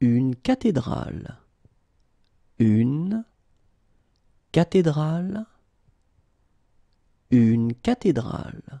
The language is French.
une cathédrale, une cathédrale, une cathédrale.